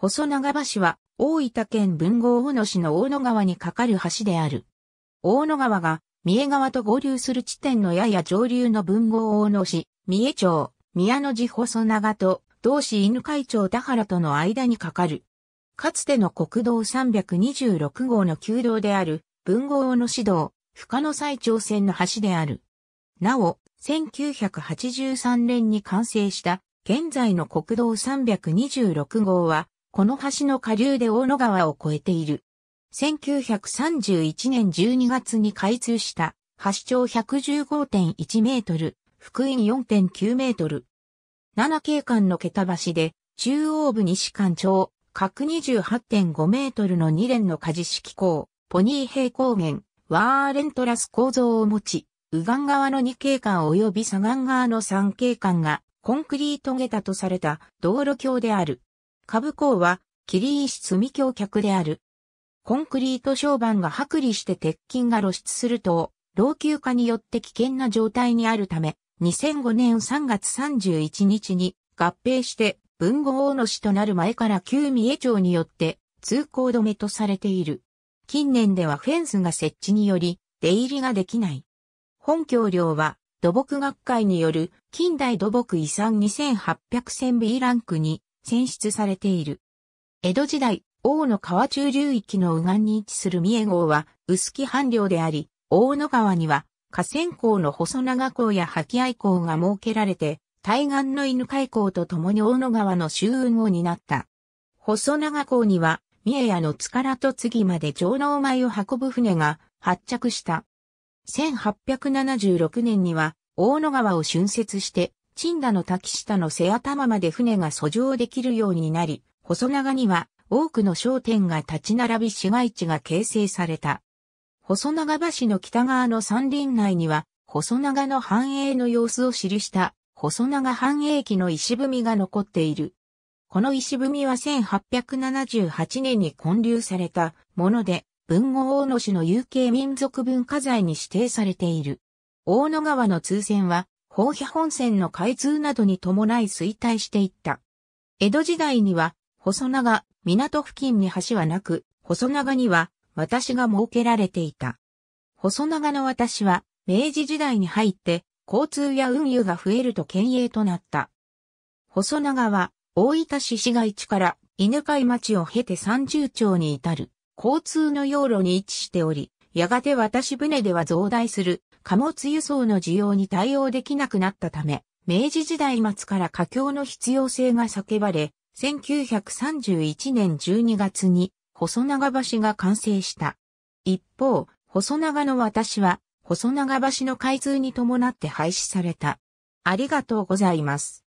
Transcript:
細長橋は大分県文豪大野市の大野川に架かる橋である。大野川が三重川と合流する地点のやや上流の文豪大野市、三重町、宮野寺細長と同市犬会町田原との間に架かる。かつての国道326号の旧道である文豪大野市道、深野最長線の橋である。なお、1983年に完成した現在の国道326号はこの橋の下流で大野川を越えている。1931年12月に開通した、橋長115.1メートル、福員4.9メートル。7景観の桁橋で、中央部西館長、角28.5メートルの2連の事式構、ポニー平行原、ワーレントラス構造を持ち、右岸側の2景観及び左岸側の3景観が、コンクリート下駄とされた道路橋である。株高は、霧石積み橋脚である。コンクリート床板が剥離して鉄筋が露出すると、老朽化によって危険な状態にあるため、2005年3月31日に合併して文豪大野市となる前から旧三重町によって通行止めとされている。近年ではフェンスが設置により出入りができない。本橋梁は土木学会による近代土木遺産2800選 B ランクに選出されている。江戸時代、大野川中流域の右岸に位置する三重郷は、臼杵藩領であり、大野川には、河川港の細長港や吐合港が設けられて、対岸の犬海港と共に大野川の周運を担った。細長港には、三重屋の津からと次まで上納米を運ぶ船が発着した。1876年には、大野川を浚渫して、チンダの滝下の背頭まで船が遡上できるようになり、細長には多くの商店が立ち並び市街地が形成された。細長橋の北側の山林内には、細長の繁栄の様子を記した細長繁栄期の石踏みが残っている。この石踏みは1878年に建立されたもので、文豪大野市の有形民族文化財に指定されている。大野川の通船は宝庇本線の開通などに伴い衰退していった。江戸時代には、細長、港付近に橋はなく、細長には、私が設けられていた。細長の私は、明治時代に入って、交通や運輸が増えると県営となった。細長は、大分市市街地から犬飼町を経て三十町に至る、交通の要路に位置しており、やがて渡し船では増大する貨物輸送の需要に対応できなくなったため、明治時代末から架橋の必要性が叫ばれ、1931年12月に細長橋が完成した。一方、細長の私は、細長橋の開通に伴って廃止された。ありがとうございます。